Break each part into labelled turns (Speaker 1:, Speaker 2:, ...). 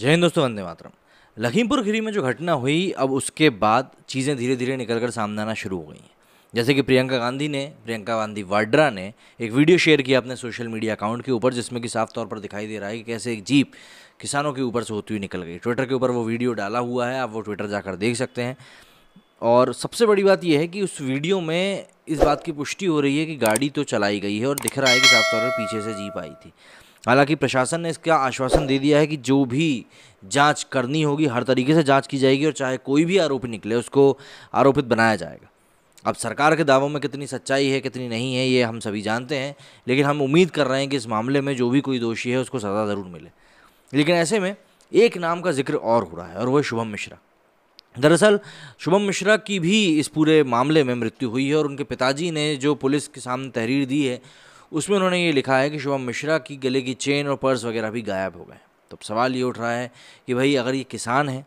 Speaker 1: जय हिंद दोस्तों वंदे मातरम लखीमपुर खीरी में जो घटना हुई अब उसके बाद चीज़ें धीरे धीरे निकल कर सामने आना शुरू हो गई हैं जैसे कि प्रियंका गांधी ने प्रियंका गांधी वाड्रा ने एक वीडियो शेयर किया अपने सोशल मीडिया अकाउंट के ऊपर जिसमें कि साफ तौर पर दिखाई दे रहा है कि कैसे एक जीप किसानों के ऊपर से होती हुई निकल गई ट्विटर के ऊपर वो वीडियो डाला हुआ है आप वो ट्विटर जाकर देख सकते हैं और सबसे बड़ी बात यह है कि उस वीडियो में इस बात की पुष्टि हो रही है कि गाड़ी तो चलाई गई है और दिख रहा है कि साफ तौर पर पीछे से जीप आई थी हालांकि प्रशासन ने इसका आश्वासन दे दिया है कि जो भी जांच करनी होगी हर तरीके से जांच की जाएगी और चाहे कोई भी आरोपी निकले उसको आरोपित बनाया जाएगा अब सरकार के दावों में कितनी सच्चाई है कितनी नहीं है ये हम सभी जानते हैं लेकिन हम उम्मीद कर रहे हैं कि इस मामले में जो भी कोई दोषी है उसको सज़ा ज़रूर मिले लेकिन ऐसे में एक नाम का जिक्र और हो रहा है और वह शुभम मिश्रा दरअसल शुभम मिश्रा की भी इस पूरे मामले में मृत्यु हुई है और उनके पिताजी ने जो पुलिस के सामने तहरीर दी है उसमें उन्होंने ये लिखा है कि शुभम मिश्रा की गले की चेन और पर्स वगैरह भी गायब हो गए तो अब सवाल ये उठ रहा है कि भाई अगर ये किसान है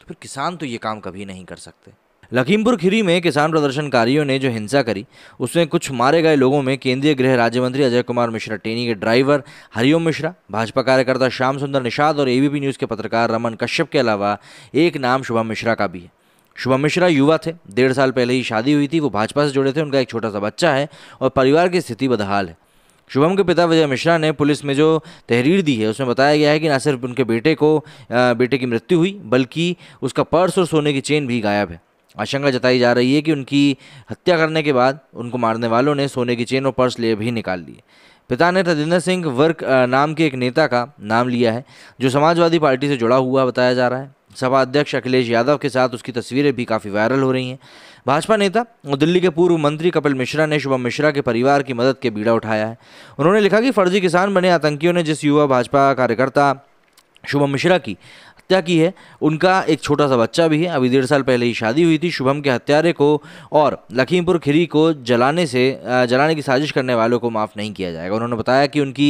Speaker 1: तो फिर किसान तो ये काम कभी नहीं कर सकते लखीमपुर खीरी में किसान प्रदर्शनकारियों ने जो हिंसा करी उसमें कुछ मारे गए लोगों में केंद्रीय गृह राज्य मंत्री अजय कुमार मिश्रा टेनी के ड्राइवर हरिओम मिश्रा भाजपा कार्यकर्ता श्याम सुंदर निषाद और एबीपी न्यूज़ के पत्रकार रमन कश्यप के अलावा एक नाम शुभम मिश्रा का भी है शुभम मिश्रा युवा थे डेढ़ साल पहले ही शादी हुई थी वो भाजपा से जुड़े थे उनका एक छोटा सा बच्चा है और परिवार की स्थिति बदहाल है शुभम के पिता विजय मिश्रा ने पुलिस में जो तहरीर दी है उसमें बताया गया है कि न सिर्फ उनके बेटे को बेटे की मृत्यु हुई बल्कि उसका पर्स और सोने की चेन भी गायब है आशंका जताई जा रही है कि उनकी हत्या करने के बाद उनको मारने वालों ने सोने की चेन और पर्स ले भी निकाल लिए पिता ने राजेंद्र सिंह वर्क नाम के एक नेता का नाम लिया है जो समाजवादी पार्टी से जुड़ा हुआ बताया जा रहा है सपा अध्यक्ष अखिलेश यादव के साथ उसकी तस्वीरें भी काफ़ी वायरल हो रही हैं भाजपा नेता और दिल्ली के पूर्व मंत्री कपिल मिश्रा ने शुभम मिश्रा के परिवार की मदद के बीड़ा उठाया है उन्होंने लिखा कि फर्जी किसान बने आतंकियों ने जिस युवा भाजपा कार्यकर्ता शुभम मिश्रा की हत्या की है उनका एक छोटा सा बच्चा भी है अभी डेढ़ साल पहले ही शादी हुई थी शुभम के हत्यारे को और लखीमपुर खीरी को जलाने से जलाने की साजिश करने वालों को माफ़ नहीं किया जाएगा उन्होंने बताया कि उनकी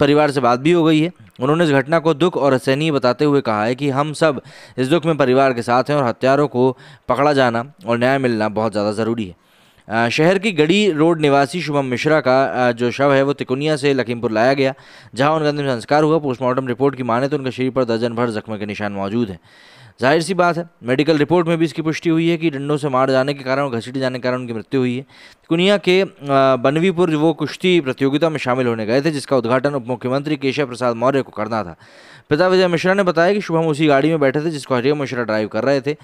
Speaker 1: परिवार से बात भी हो गई है उन्होंने इस घटना को दुख और असहनीय बताते हुए कहा है कि हम सब इस दुख में परिवार के साथ हैं और हत्यारों को पकड़ा जाना और न्याय मिलना बहुत ज़्यादा ज़रूरी है शहर की गड़ी रोड निवासी शुभम मिश्रा का जो शव है वो तिकुनिया से लखीमपुर लाया गया जहां उनका अंतिम संस्कार हुआ पोस्टमार्टम रिपोर्ट की माने तो उनके शरीर पर दर्जन भर जख्म के निशान मौजूद हैं जाहिर सी बात है मेडिकल रिपोर्ट में भी इसकी पुष्टि हुई है कि डंडों से मार जाने के कारण घसीटे जाने के कारण उनकी मृत्यु हुई है कुनिया के बनवीपुर वो कुश्ती प्रतियोगिता में शामिल होने गए थे जिसका उद्घाटन उप मुख्यमंत्री केशव प्रसाद मौर्य को करना था पिता विजय मिश्रा ने बताया कि शुभम उसी गाड़ी में बैठे थे जिसको हरिओम मिश्रा ड्राइव कर रहे थे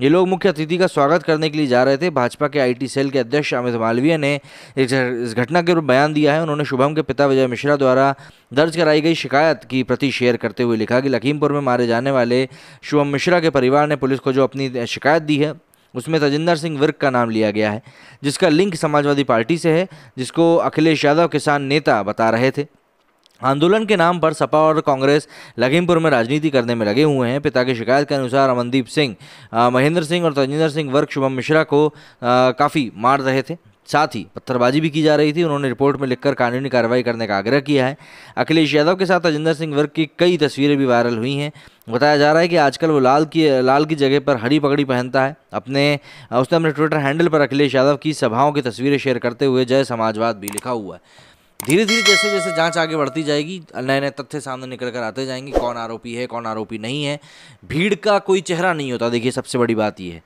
Speaker 1: ये लोग मुख्य अतिथि का स्वागत करने के लिए जा रहे थे भाजपा के आईटी सेल के अध्यक्ष अमित मालवीय ने इस घटना के रूप बयान दिया है उन्होंने शुभम के पिता विजय मिश्रा द्वारा दर्ज कराई गई शिकायत की प्रति शेयर करते हुए लिखा कि लखीमपुर में मारे जाने वाले शुभम मिश्रा के परिवार ने पुलिस को जो अपनी शिकायत दी है उसमें तजिंदर सिंह विर्क का नाम लिया गया है जिसका लिंक समाजवादी पार्टी से है जिसको अखिलेश यादव किसान नेता बता रहे थे आंदोलन के नाम पर सपा और कांग्रेस लखीमपुर में राजनीति करने में लगे हुए हैं पिता की शिकायत के अनुसार अमनदीप सिंह महेंद्र सिंह और तजेंद्र सिंह वर्ग शुभम मिश्रा को काफ़ी मार रहे थे साथ ही पत्थरबाजी भी की जा रही थी उन्होंने रिपोर्ट में लिखकर कानूनी कार्रवाई करने का आग्रह किया है अखिलेश यादव के साथ तजेंद्र सिंह वर्ग की कई तस्वीरें भी वायरल हुई हैं बताया जा रहा है कि आजकल वो लाल की लाल की जगह पर हरी पगड़ी पहनता है अपने उसने अपने ट्विटर हैंडल पर अखिलेश यादव की सभाओं की तस्वीरें शेयर करते हुए जय समाजवाद भी लिखा हुआ है धीरे धीरे जैसे जैसे जांच आगे बढ़ती जाएगी नए नए तथ्य सामने निकल कर आते जाएंगे कौन आरोपी है कौन आरोपी नहीं है भीड़ का कोई चेहरा नहीं होता देखिए सबसे बड़ी बात ये है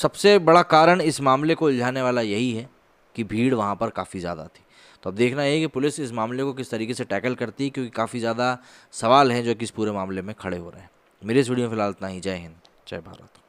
Speaker 1: सबसे बड़ा कारण इस मामले को उलझाने वाला यही है कि भीड़ वहाँ पर काफ़ी ज़्यादा थी तो अब देखना है कि पुलिस इस मामले को किस तरीके से टैकल करती है क्योंकि काफ़ी ज़्यादा सवाल हैं जो कि इस पूरे मामले में खड़े हो रहे हैं मेरे इस वीडियो में फिलहाल इतना ही जय हिंद जय भारत